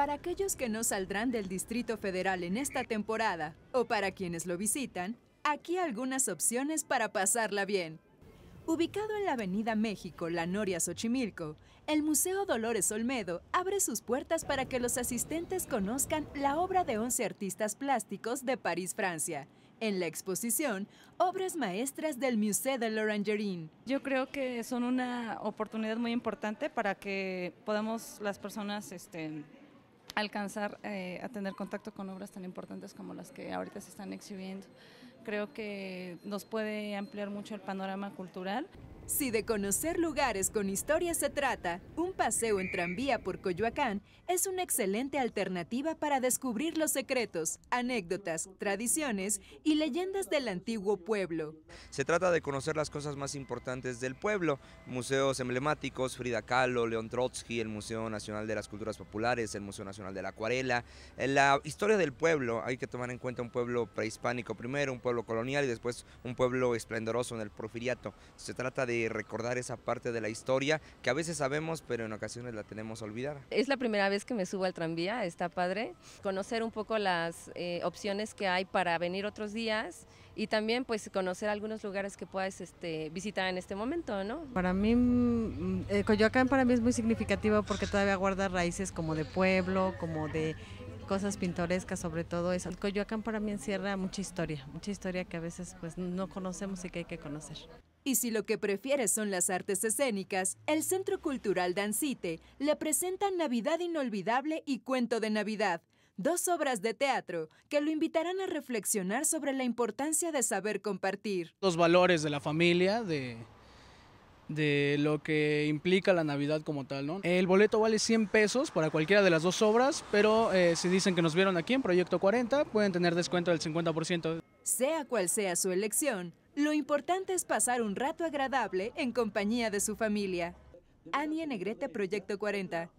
Para aquellos que no saldrán del Distrito Federal en esta temporada o para quienes lo visitan, aquí algunas opciones para pasarla bien. Ubicado en la Avenida México, La Noria, Xochimilco, el Museo Dolores Olmedo abre sus puertas para que los asistentes conozcan la obra de 11 artistas plásticos de París, Francia, en la exposición Obras Maestras del Museo de Lorangerín. Yo creo que son una oportunidad muy importante para que podamos las personas este, alcanzar eh, a tener contacto con obras tan importantes como las que ahorita se están exhibiendo. Creo que nos puede ampliar mucho el panorama cultural. Si de conocer lugares con historia se trata, un paseo en tranvía por Coyoacán es una excelente alternativa para descubrir los secretos, anécdotas, tradiciones y leyendas del antiguo pueblo. Se trata de conocer las cosas más importantes del pueblo, museos emblemáticos, Frida Kahlo, León Trotsky, el Museo Nacional de las Culturas Populares, el Museo Nacional de la Acuarela. La historia del pueblo, hay que tomar en cuenta un pueblo prehispánico primero, un pueblo colonial y después un pueblo esplendoroso en el porfiriato. Se trata de eh, recordar esa parte de la historia que a veces sabemos, pero en ocasiones la tenemos olvidada. Es la primera vez que me subo al tranvía, está padre. Conocer un poco las eh, opciones que hay para venir otros días y también pues conocer algunos lugares que puedas este, visitar en este momento, ¿no? Para mí, mm, eh, Coyoacán para mí es muy significativo porque todavía guarda raíces como de pueblo, como de cosas pintorescas, sobre todo es El Coyoacán para mí encierra mucha historia, mucha historia que a veces pues no conocemos y que hay que conocer. Y si lo que prefieres son las artes escénicas, el Centro Cultural Dancite le presenta Navidad Inolvidable y Cuento de Navidad, dos obras de teatro que lo invitarán a reflexionar sobre la importancia de saber compartir. Los valores de la familia, de, lo que implica la Navidad como tal. ¿no? El boleto vale 100 pesos para cualquiera de las dos obras, pero eh, si dicen que nos vieron aquí en Proyecto 40, pueden tener descuento del 50%. Sea cual sea su elección, lo importante es pasar un rato agradable en compañía de su familia. Ania Negrete, Proyecto 40.